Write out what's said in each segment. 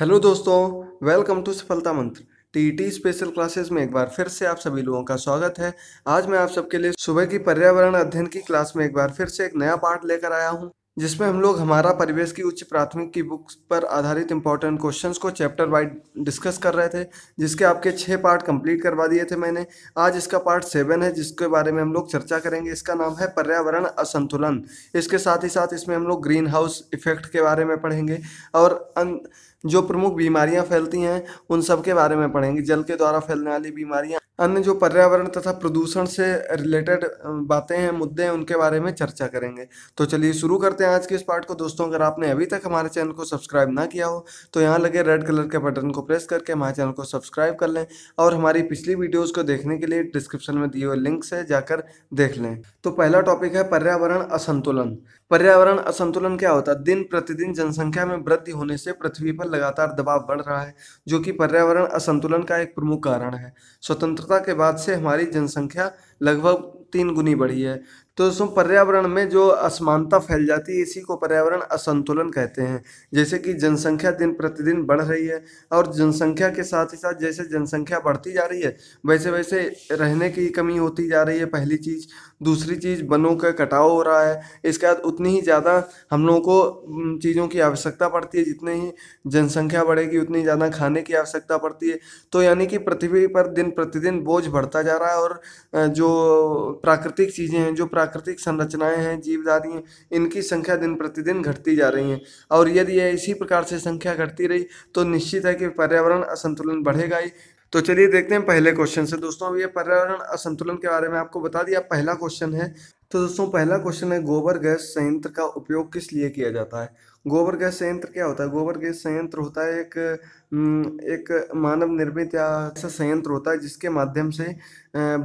Hello दोस्तों welcome to सफलता मंत्र टीटी स्पेशल क्लासेस में एक बार फिर से आप सभी लोगों का स्वागत है आज मैं आप सबके लिए सुबह की पर्यावरण अध्ययन की क्लास में एक बार फिर से एक नया पार्ट लेकर आया हूं जिसमें हम लोग हमारा परिवेश की उच्च प्राथमिक की बुक्स पर आधारित इंपॉर्टेंट क्वेश्चंस को चैप्टर वाइज डिस्कस कर रहे थे जिसके आपके छः पार्ट कंप्लीट करवा दिए थे मैंने आज इसका पार्ट सेवन है जिसके बारे में हम लोग चर्चा करेंगे इसका नाम है पर्यावरण असंतुलन इसके साथ ही साथ इसमें हम लोग ग्रीन हाउस इफेक्ट के बारे में पढ़ेंगे और अन... अं- जो प्रमुख बीमारियां फैलती हैं उन सब के बारे में पढ़ेंगे जल के द्वारा फैलने वाली बीमारियां अन्य जो पर्यावरण तथा प्रदूषण से रिलेटेड बातें हैं मुद्दे हैं उनके बारे में चर्चा करेंगे तो चलिए शुरू करते हैं आज के इस पार्ट को दोस्तों अगर आपने अभी तक हमारे चैनल को सब्सक्राइब ना किया हो तो यहाँ लगे रेड कलर के बटन को प्रेस करके हमारे चैनल को सब्सक्राइब कर लें और हमारी पिछली वीडियोज़ को देखने के लिए डिस्क्रिप्शन में दिए हुए लिंक से जाकर देख लें तो पहला टॉपिक है पर्यावरण असंतुलन पर्यावरण असंतुलन क्या होता है दिन प्रतिदिन जनसंख्या में वृद्धि होने से पृथ्वी पर लगातार दबाव बढ़ रहा है जो कि पर्यावरण असंतुलन का एक प्रमुख कारण है स्वतंत्रता के बाद से हमारी जनसंख्या लगभग तीन गुनी बढ़ी है तो दोस्तों पर्यावरण में जो असमानता फैल जाती है इसी को पर्यावरण असंतुलन कहते हैं जैसे कि जनसंख्या दिन प्रतिदिन बढ़ रही है और जनसंख्या के साथ ही साथ जैसे जनसंख्या बढ़ती जा रही है वैसे वैसे रहने की कमी होती जा रही है पहली चीज़ दूसरी चीज़ वनों का कटाव हो रहा है इसके बाद उतनी ही ज़्यादा हम लोगों को चीज़ों की आवश्यकता पड़ती है जितनी ही जनसंख्या बढ़ेगी उतनी ज़्यादा खाने की आवश्यकता पड़ती है तो यानी कि पृथ्वी पर दिन प्रतिदिन बोझ बढ़ता जा रहा है और जो प्राकृतिक चीज़ें हैं जो प्राकृतिक संरचनाएं हैं जीवदारी हैं इनकी संख्या दिन प्रतिदिन घटती जा रही है और यदि यह इसी प्रकार से संख्या घटती रही तो निश्चित है कि पर्यावरण असंतुलन बढ़ेगा ही तो चलिए देखते हैं पहले क्वेश्चन से दोस्तों ये पर्यावरण असंतुलन के बारे में आपको बता दिया पहला क्वेश्चन है तो दोस्तों पहला क्वेश्चन है गोबर गैस संयंत्र का उपयोग किस लिए किया जाता है गोबर गैस संयंत्र क्या होता है गोबर गैस संयंत्र होता है एक हम्म, एक मानव निर्मित या ऐसा संयंत्र होता है जिसके माध्यम से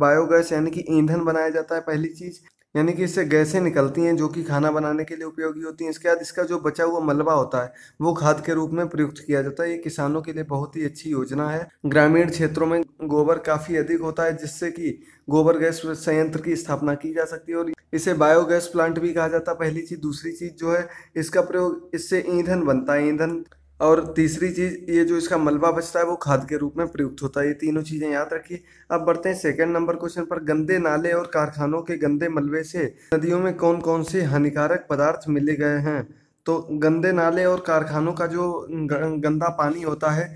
बायोगैस यानी कि ईंधन बनाया जाता है पहली चीज़ यानी कि इससे गैसें निकलती हैं जो कि खाना बनाने के लिए उपयोगी होती हैं इसके बाद इसका जो बचा हुआ मलबा होता है वो खाद के रूप में प्रयुक्त किया जाता है ये किसानों के लिए बहुत ही अच्छी योजना है ग्रामीण क्षेत्रों में गोबर काफ़ी अधिक होता है जिससे कि गोबर गैस संयंत्र की स्थापना की जा सकती है और इसे बायोगैस प्लांट भी कहा जाता है पहली चीज़ दूसरी चीज़ जो है इसका प्रयोग इससे ईंधन बनता है ईंधन और तीसरी चीज़ ये जो इसका मलबा बचता है वो खाद के रूप में प्रयुक्त होता है ये तीनों चीज़ें याद रखिए अब बढ़ते हैं सेकंड नंबर क्वेश्चन पर गंदे नाले और कारखानों के गंदे मलबे से नदियों में कौन कौन से हानिकारक पदार्थ मिले गए हैं तो गंदे नाले और कारखानों का जो गंदा पानी होता है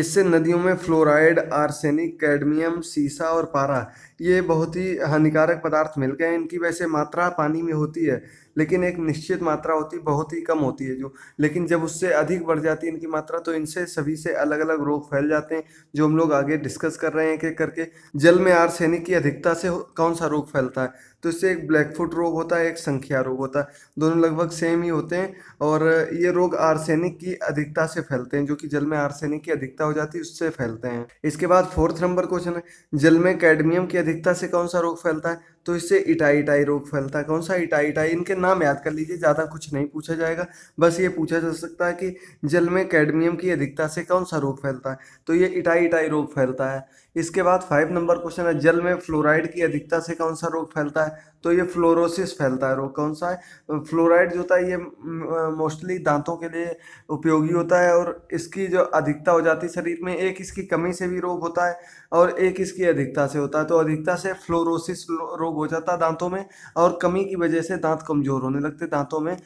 इससे नदियों में फ्लोराइड आर्सेनिक कैडमियम सीसा और पारा ये बहुत ही हानिकारक पदार्थ मिल गए इनकी वैसे मात्रा पानी में होती है लेकिन एक निश्चित मात्रा होती है बहुत ही कम होती है जो लेकिन जब उससे अधिक बढ़ जाती है इनकी मात्रा तो इनसे सभी से अलग अलग रोग फैल जाते हैं जो हम लोग आगे डिस्कस कर रहे हैं कि करके जल में आर्सेनिक की अधिकता से कौन सा रोग फैलता है तो इससे एक ब्लैक फुट रोग होता है एक संख्या रोग होता है दोनों लगभग सेम ही होते हैं और ये रोग आर्सेनिक की अधिकता से फैलते हैं जो कि जल में आर्सेनिक की अधिकता हो जाती है उससे फैलते हैं इसके बाद फोर्थ नंबर क्वेश्चन है जल में कैडमियम की अधिकता से कौन सा रोग फैलता है तो इससे इटाई इटाई रोग फैलता है कौन सा इटाई इटाई इनके नाम याद कर लीजिए ज़्यादा कुछ नहीं पूछा जाएगा बस ये पूछा जा सकता है कि जल में कैडमियम की अधिकता से कौन सा रोग फैलता है तो ये इटाई इटाई रोग फैलता है इसके बाद फाइव नंबर क्वेश्चन है जल में फ्लोराइड की अधिकता से कौन सा रोग फैलता है तो ये फ्लोरोसिस फैलता है रोग कौन सा है फ्लोराइड जो होता है ये मोस्टली दांतों के लिए उपयोगी होता है और इसकी जो अधिकता हो जाती है शरीर में एक इसकी कमी से भी रोग होता है और एक इसकी अधिकता से होता है तो अधिकता से फ्लोरोसिस रोग हो जाता है दांतों में और कमी की वजह से दांत कमजोर होने लगते दांतों में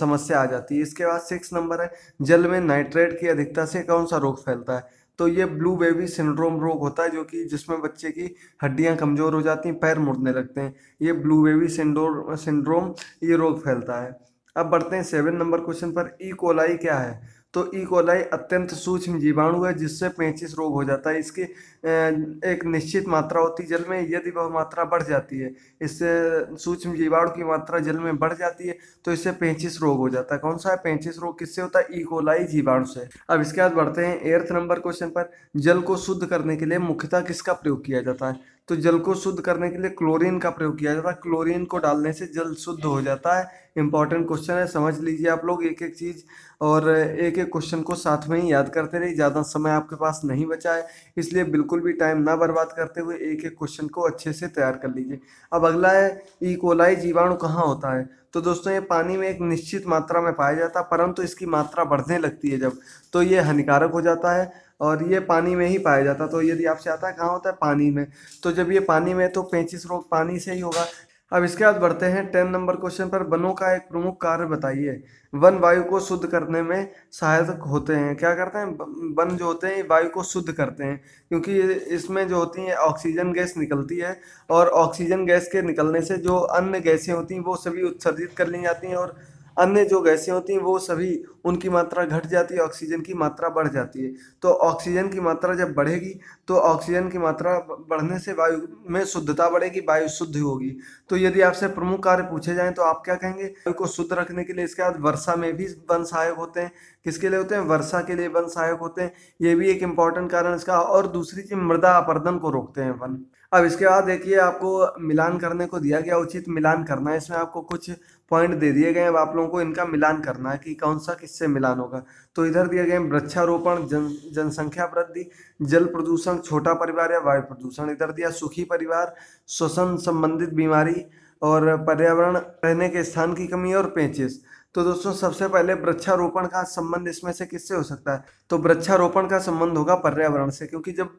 समस्या आ जाती है इसके बाद सिक्स नंबर है जल में नाइट्रेट की अधिकता से कौन सा रोग फैलता है तो ये ब्लू बेबी सिंड्रोम रोग होता है जो कि जिसमें बच्चे की हड्डियां कमज़ोर हो जाती हैं पैर मुड़ने लगते हैं ये ब्लू बेबी सिंड्रोम सिंड्रोम ये रोग फैलता है अब बढ़ते हैं सेवन नंबर क्वेश्चन पर ई कोलाई क्या है तो ई e. कोलाई अत्यंत सूक्ष्म जीवाणु है जिससे पैंतीस रोग हो जाता है इसकी एक निश्चित मात्रा होती है जल में यदि वह मात्रा बढ़ जाती है इससे सूक्ष्म जीवाणु की मात्रा जल में बढ़ जाती है तो इससे पेचिस रोग हो जाता है कौन सा है पैंचिस रोग किससे होता है ई e. कोलाई जीवाणु से अब इसके बाद बढ़ते हैं एर्थ नंबर क्वेश्चन पर जल को शुद्ध करने के लिए मुख्यतः किसका प्रयोग किया जाता है तो जल को शुद्ध करने के लिए क्लोरीन का प्रयोग किया जाता है क्लोरीन को डालने से जल शुद्ध हो जाता है इंपॉर्टेंट क्वेश्चन है समझ लीजिए आप लोग एक एक चीज़ और एक एक क्वेश्चन को साथ में ही याद करते रहिए ज़्यादा समय आपके पास नहीं बचा है इसलिए बिल्कुल भी टाइम ना बर्बाद करते हुए एक एक क्वेश्चन को अच्छे से तैयार कर लीजिए अब अगला है कोलाई e. जीवाणु कहाँ होता है तो दोस्तों ये पानी में एक निश्चित मात्रा में पाया जाता है परंतु इसकी मात्रा बढ़ने लगती है जब तो ये हानिकारक हो जाता है और ये पानी में ही पाया जाता तो यदि आपसे आता है कहाँ होता है पानी में तो जब ये पानी में तो पैंतीस रोग पानी से ही होगा अब इसके बाद बढ़ते हैं टेन नंबर क्वेश्चन पर वनों का एक प्रमुख कार्य बताइए वन वायु को शुद्ध करने में सहायक होते हैं क्या करते हैं वन जो होते हैं वायु को शुद्ध करते हैं क्योंकि इसमें जो होती है ऑक्सीजन गैस निकलती है और ऑक्सीजन गैस के निकलने से जो अन्य गैसें होती हैं वो सभी उत्सर्जित कर ली जाती हैं और अन्य जो गैसें होती हैं वो सभी उनकी मात्रा घट जाती है ऑक्सीजन की मात्रा बढ़ जाती है तो ऑक्सीजन की मात्रा जब बढ़ेगी तो ऑक्सीजन की मात्रा बढ़ने से वायु में शुद्धता बढ़ेगी वायु शुद्ध होगी तो यदि आपसे प्रमुख कार्य पूछे जाएँ तो आप क्या कहेंगे वायु को शुद्ध रखने के लिए इसके बाद वर्षा में भी वन सहायक होते हैं किसके लिए होते हैं वर्षा के लिए वन सहायक होते हैं ये भी एक इम्पॉर्टेंट कारण इसका और दूसरी चीज़ मृदा अपर्दन को रोकते हैं वन अब इसके बाद देखिए आपको मिलान करने को दिया गया उचित मिलान करना है इसमें आपको कुछ पॉइंट दे दिए गए हैं अब आप लोगों को इनका मिलान करना है कि कौन सा किससे मिलान होगा तो इधर दिए गए वृक्षारोपण जन जनसंख्या वृद्धि जल प्रदूषण छोटा परिवार या वायु प्रदूषण इधर दिया सुखी परिवार श्वसन संबंधित बीमारी और पर्यावरण रहने के स्थान की कमी और पेचिस तो दोस्तों सबसे पहले वृक्षारोपण का संबंध इसमें से किससे हो सकता है तो वृक्षारोपण का संबंध होगा पर्यावरण से क्योंकि जब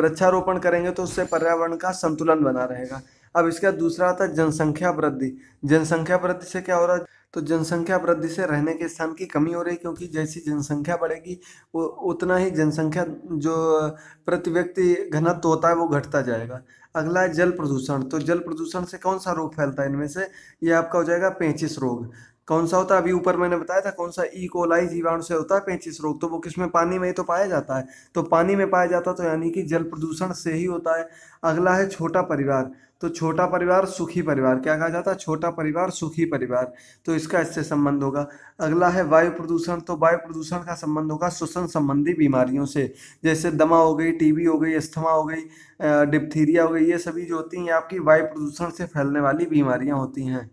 वृक्षारोपण करेंगे तो उससे पर्यावरण का संतुलन बना रहेगा अब इसका दूसरा आता है जनसंख्या वृद्धि जनसंख्या वृद्धि से क्या हो रहा है तो जनसंख्या वृद्धि से रहने के स्थान की कमी हो रही है क्योंकि जैसी जनसंख्या बढ़ेगी वो उतना ही जनसंख्या जो प्रति व्यक्ति घनत्व होता है वो घटता जाएगा अगला है जल प्रदूषण तो जल प्रदूषण से कौन सा रोग फैलता है इनमें से ये आपका हो जाएगा पेचिस रोग कौन सा होता है अभी ऊपर मैंने बताया था कौन सा ई e. कोलाई जीवाणु से होता है पैंतीस रोग तो वो किसमें पानी में ही तो पाया जाता है तो पानी में पाया जाता है तो यानी कि जल प्रदूषण से ही होता है अगला है छोटा परिवार तो छोटा परिवार सुखी परिवार क्या कहा जाता है छोटा परिवार सुखी परिवार तो इसका इससे संबंध होगा अगला है वायु प्रदूषण तो वायु प्रदूषण का संबंध होगा श्वसन संबंधी बीमारियों से जैसे दमा हो गई टीबी हो गई अस्थमा हो गई डिप्थीरिया हो गई ये सभी जो होती हैं आपकी वायु प्रदूषण से फैलने वाली बीमारियाँ होती हैं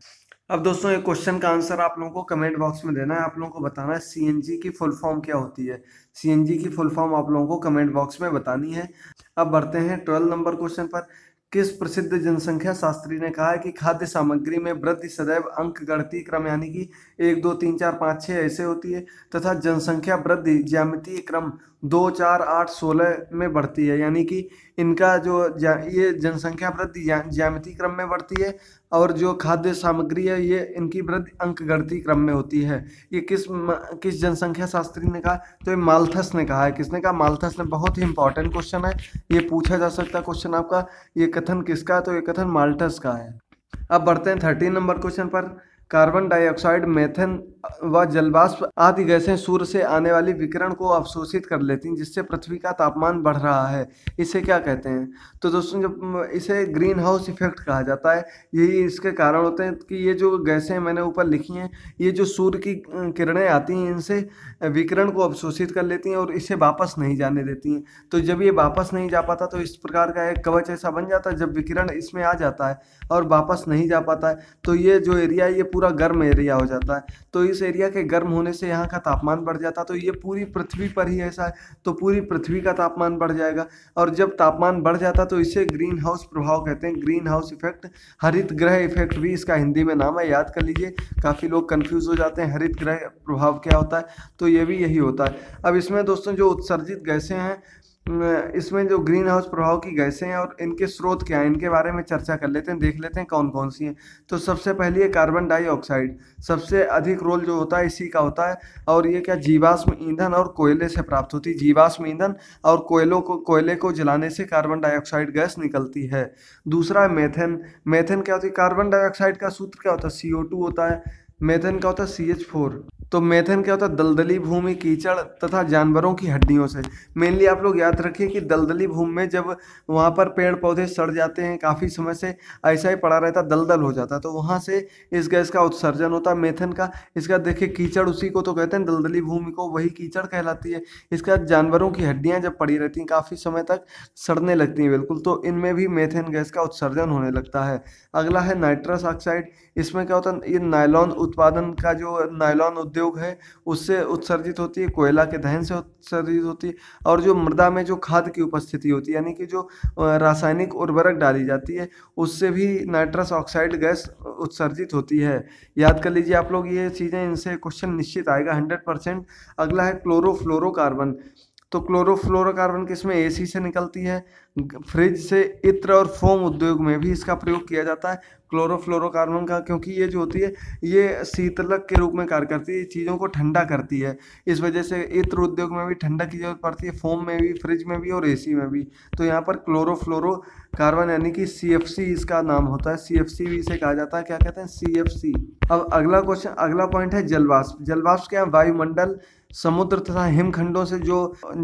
अब दोस्तों ये क्वेश्चन का आंसर आप लोगों को कमेंट बॉक्स में देना है आप लोगों को बताना है सीएनजी की फुल फॉर्म क्या होती है सीएनजी की फुल फॉर्म आप लोगों को कमेंट बॉक्स में बतानी है अब बढ़ते हैं ट्वेल्व नंबर क्वेश्चन पर किस प्रसिद्ध जनसंख्या शास्त्री ने कहा है कि खाद्य सामग्री में वृद्धि सदैव अंक गणती क्रम यानी कि एक दो तीन चार पाँच छः ऐसे होती है तथा जनसंख्या वृद्धि ज्यामितीय क्रम दो चार आठ सोलह में बढ़ती है यानी कि इनका जो ये जनसंख्या वृद्धि ज्यामिति क्रम में बढ़ती है और जो खाद्य सामग्री है ये इनकी वृद्धि अंकगणितीय क्रम में होती है ये किस किस जनसंख्या शास्त्री ने कहा तो ये माल्थस ने कहा है किसने कहा माल्थस ने बहुत ही इंपॉर्टेंट क्वेश्चन है ये पूछा जा सकता क्वेश्चन आपका ये कथन किसका तो ये कथन माल्थस का है अब बढ़ते हैं थर्टीन नंबर क्वेश्चन पर कार्बन डाइऑक्साइड मेथन व जलवाष्प आदि गैसें सूर्य से आने वाली विकिरण को अवशोषित कर लेती हैं जिससे पृथ्वी का तापमान बढ़ रहा है इसे क्या कहते हैं तो दोस्तों जब इसे ग्रीन हाउस इफेक्ट कहा जाता है यही इसके कारण होते हैं कि ये जो गैसें मैंने ऊपर लिखी हैं ये जो सूर्य की किरणें आती हैं इनसे विकिरण को अवशोषित कर लेती हैं और इसे वापस नहीं जाने देती हैं तो जब ये वापस नहीं जा पाता तो इस प्रकार का एक कवच ऐसा बन जाता है जब विकिरण इसमें आ जाता है और वापस नहीं जा पाता है तो ये जो एरिया है ये पूरा गर्म एरिया हो जाता है तो इस इस एरिया के गर्म होने से यहाँ का तापमान बढ़ जाता तो ये पूरी पृथ्वी पर ही ऐसा है तो पूरी पृथ्वी का तापमान बढ़ जाएगा और जब तापमान बढ़ जाता तो इसे ग्रीन हाउस प्रभाव कहते हैं ग्रीन हाउस इफेक्ट हरित ग्रह इफेक्ट भी इसका हिंदी में नाम है याद कर लीजिए काफ़ी लोग कन्फ्यूज़ हो जाते हैं हरित ग्रह प्रभाव क्या होता है तो ये भी यही होता है अब इसमें दोस्तों जो उत्सर्जित गैसें हैं इसमें जो ग्रीन हाउस प्रभाव की गैसें हैं और इनके स्रोत क्या हैं इनके बारे में चर्चा कर लेते हैं देख लेते हैं कौन कौन सी हैं तो सबसे पहली है कार्बन डाइऑक्साइड सबसे अधिक रोल जो होता है इसी का होता है और ये क्या जीवाश्म ईंधन और कोयले से प्राप्त होती है जीवाश्म ईंधन और कोयलों को कोयले को जलाने से कार्बन डाइऑक्साइड गैस निकलती है दूसरा है मेथेन मेथेन क्या होती है कार्बन डाइऑक्साइड का सूत्र क्या होता है सी होता है मेथेन का होता है सी एच फोर तो मेथेन क्या होता है दलदली भूमि कीचड़ तथा जानवरों की हड्डियों से मेनली आप लोग याद रखिए कि दलदली भूमि में जब वहाँ पर पेड़ पौधे सड़ जाते हैं काफ़ी समय से ऐसा ही पड़ा रहता दलदल हो जाता तो वहाँ से इस गैस का उत्सर्जन होता है मेथेन का इसका देखिए कीचड़ उसी को तो कहते हैं दलदली भूमि को वही कीचड़ कहलाती है इसका जानवरों की हड्डियाँ जब पड़ी रहती हैं काफ़ी समय तक सड़ने लगती हैं बिल्कुल तो इनमें भी मेथेन गैस का उत्सर्जन होने लगता है अगला है नाइट्रस ऑक्साइड इसमें क्या होता है ये नायलॉन उत्पादन का जो नायलॉन उद्योग प्रयोग है उससे उत्सर्जित होती है कोयला के दहन से उत्सर्जित होती है और जो मृदा में जो खाद की उपस्थिति होती है यानी कि जो रासायनिक उर्वरक डाली जाती है उससे भी नाइट्रस ऑक्साइड गैस उत्सर्जित होती है याद कर लीजिए आप लोग ये चीज़ें इनसे क्वेश्चन निश्चित आएगा हंड्रेड परसेंट अगला है क्लोरोफ्लोरोकार्बन तो क्लोरोफ्लोरोकार्बन किसमें सी से निकलती है फ्रिज से इत्र और फोम उद्योग में भी इसका प्रयोग किया जाता है क्लोरोफ्लोरोकार्बन का क्योंकि ये जो होती है ये शीतलक के रूप में कार्य करती है चीज़ों को ठंडा करती है इस वजह से इत्र उद्योग में भी ठंडा की जरूरत पड़ती है फोम में भी फ्रिज में भी और ए में भी तो यहाँ पर क्लोरोफ्लोरोकार्बन यानी कि सी इसका नाम होता है सी भी इसे कहा जाता है क्या कहते हैं सी अब अगला क्वेश्चन अगला पॉइंट है जलवाष्प जलवाष्प क्या है वायुमंडल समुद्र तथा हिमखंडों से जो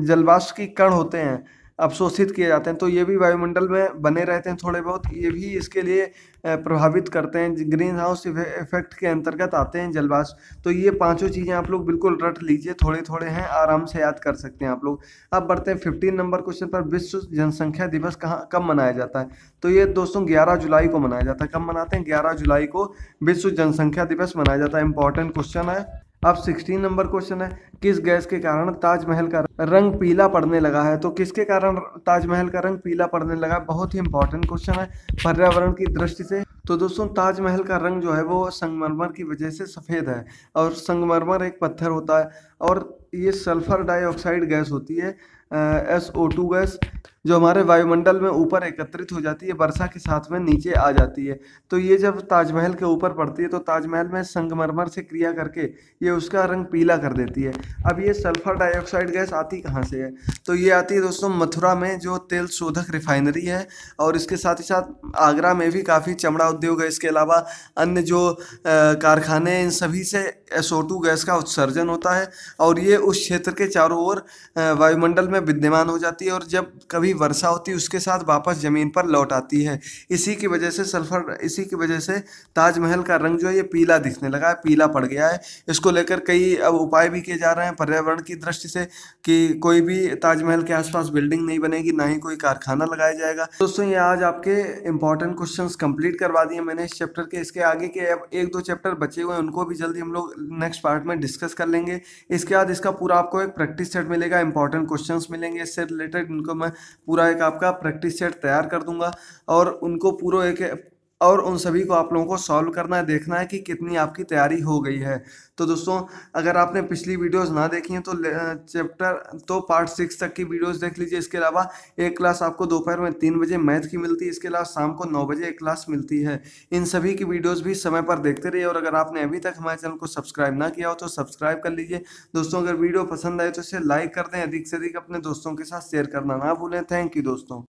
जलवाष्प की कण होते हैं अवशोषित किए जाते हैं तो ये भी वायुमंडल में बने रहते हैं थोड़े बहुत ये भी इसके लिए प्रभावित करते हैं ग्रीन हाउस इफेक्ट के अंतर्गत आते हैं जलवाष्प तो ये पांचों चीज़ें आप लोग बिल्कुल रट लीजिए थोड़े थोड़े हैं आराम से याद कर सकते हैं आप लोग अब बढ़ते हैं फिफ्टीन नंबर क्वेश्चन पर विश्व जनसंख्या दिवस कहाँ कब मनाया जाता है तो ये दोस्तों ग्यारह जुलाई को मनाया जाता है कब मनाते हैं ग्यारह जुलाई को विश्व जनसंख्या दिवस मनाया जाता है इंपॉर्टेंट क्वेश्चन है अब सिक्सटीन नंबर क्वेश्चन है किस गैस के कारण ताजमहल का रंग पीला पड़ने लगा है तो किसके कारण ताजमहल का रंग पीला पड़ने लगा है बहुत ही इंपॉर्टेंट क्वेश्चन है पर्यावरण की दृष्टि से तो दोस्तों ताजमहल का रंग जो है वो संगमरमर की वजह से सफ़ेद है और संगमरमर एक पत्थर होता है और ये सल्फर डाइऑक्साइड गैस होती है एस ओ टू गैस जो हमारे वायुमंडल में ऊपर एकत्रित हो जाती है वर्षा के साथ में नीचे आ जाती है तो ये जब ताजमहल के ऊपर पड़ती है तो ताजमहल में संगमरमर से क्रिया करके ये उसका रंग पीला कर देती है अब ये सल्फर डाइऑक्साइड गैस आती कहाँ से है तो ये आती है दोस्तों मथुरा में जो तेल शोधक रिफाइनरी है और इसके साथ ही साथ आगरा में भी काफ़ी चमड़ा उद्योग है इसके अलावा अन्य जो कारखाने इन सभी से एसोटू गैस का उत्सर्जन होता है और ये उस क्षेत्र के चारों ओर वायुमंडल में विद्यमान हो जाती है और जब कभी हुई वर्षा होती है उसके साथ वापस ज़मीन पर लौट आती है इसी की वजह से सल्फर इसी की वजह से ताजमहल का रंग जो है ये पीला दिखने लगा है पीला पड़ गया है इसको लेकर कई अब उपाय भी किए जा रहे हैं पर्यावरण की दृष्टि से कि कोई भी ताजमहल के आसपास बिल्डिंग नहीं बनेगी ना ही कोई कारखाना लगाया जाएगा दोस्तों ये आज आपके इंपॉर्टेंट क्वेश्चन कंप्लीट करवा दिए मैंने इस चैप्टर के इसके आगे के एक दो चैप्टर बचे हुए हैं उनको भी जल्दी हम लोग नेक्स्ट पार्ट में डिस्कस कर लेंगे इसके बाद इसका पूरा आपको एक प्रैक्टिस सेट मिलेगा इंपॉर्टेंट क्वेश्चन मिलेंगे इससे रिलेटेड इनको मैं पूरा एक आपका प्रैक्टिस सेट तैयार कर दूंगा और उनको पूरा एक और उन सभी को आप लोगों को सॉल्व करना है देखना है कि कितनी आपकी तैयारी हो गई है तो दोस्तों अगर आपने पिछली वीडियोस ना देखी हैं तो चैप्टर तो पार्ट सिक्स तक की वीडियोस देख लीजिए इसके अलावा एक क्लास आपको दोपहर में तीन बजे मैथ की मिलती है इसके अलावा शाम को नौ बजे एक क्लास मिलती है इन सभी की वीडियोज़ भी समय पर देखते रहिए और अगर आपने अभी तक हमारे चैनल को सब्सक्राइब ना किया हो तो सब्सक्राइब कर लीजिए दोस्तों अगर वीडियो पसंद आए तो इसे लाइक कर दें अधिक से अधिक अपने दोस्तों के साथ शेयर करना ना भूलें थैंक यू दोस्तों